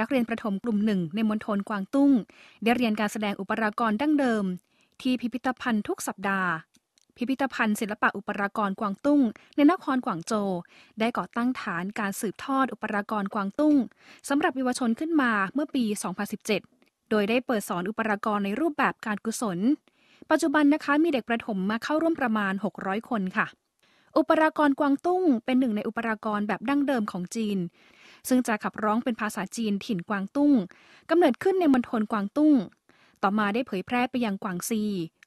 นักเรียนประถมกลุ่มหนึ่งในมณฑลกวางตุ้ง ได้เรียนการแสดงอุปรากรดั้งเดิม ที่พิพิธภัณฑ์ทุกสัปดาห์ พิพิธภัณฑ์ศิลปะอุปรากรกวางตุ้ง ในนครกวางโจ ได้ก่อตั้งฐานการสืบทอดอุปรากรกวางตุ้ง สำหรับเยาวชนขึ้นมาเมื่อปี 2017 โดยได้เปิดสอนอุปรากรในรูปแบบการกุศล ปัจจุบันนะคะมีเด็กประถมมาเข้าร่วมประมาณ 600 คนค่ะ อุปรากรกวางตุ้งเป็นหนึ่งในอุปรากรแบบดั้งเดิมของจีนซึ่งจะขับร้องเป็นภาษาจีนถิ่นกวางตุ้งกำเนิดขึ้นในมณฑลกวางตุ้ง ต่อมาได้เผยแพร่ไปยังกวางซี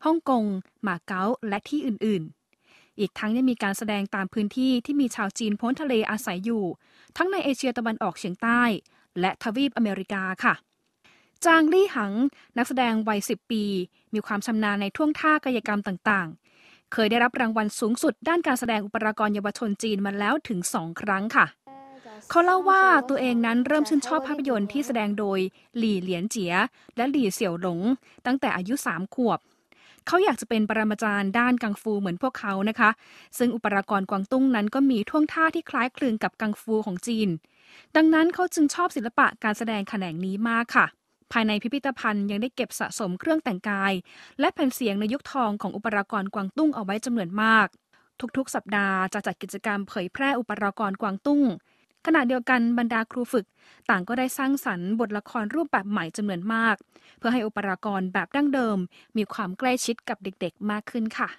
ฮ่องกงมาเก๊าและที่อื่นๆ อีกทั้งยังมีการแสดงตามพื้นที่ที่มีชาวจีนพ้นทะเลอาศัยอยู่ ทั้งในเอเชียตะวันออกเฉียงใต้ และทวีปอเมริกาค่ะ จางลี่หังนักแสดงวัย 10ปี มีความชำนาญในท่วงท่ากายกรรมต่างๆ เคยได้รับรางวัลสูงสุดด้านการแสดงอุปรกรณเยาวชนจีนมาแล้วถึงสองครั้งค่ะเขาเล่าว่าตัวเองนั้นเริ่มชื่นชอบภาพยนตร์ที่แสดงโดยหลี่เหลียนเจีย และหลี่เสี่ยวหลง ตั้งแต่อายุ 3 ขวบ เขาอยากจะเป็นปรมาจารย์ด้านกังฟูเหมือนพวกเขานะคะ ซึ่งอุปรกรกวางตุ้งนั้นก็มีท่วงท่าที่คล้ายคลึงกับกังฟูของจีน ดังนั้นเขาจึงชอบศิลปะการแสดงแขนงนี้มากค่ะ ภายในพิพิธภัณฑ์ยังได้เก็บสะสมเครื่องแต่งกาย และแผ่นเสียงในยุคทองของอุปรกรกวางตุ้งเอาไว้จำนวนมาก ทุกๆ สัปดาห์จะจัดกิจกรรมเผยแพร่อุปรกรกวางตุ้งขณะเดียวกันบรรดาครูฝึก ต่างก็ได้สร้างสรรค์บทละครรูปแบบใหม่จำนวนมาก เพื่อให้อุปรากรแบบดั้งเดิมมีความใกล้ชิดกับเด็กๆ มากขึ้นค่ะ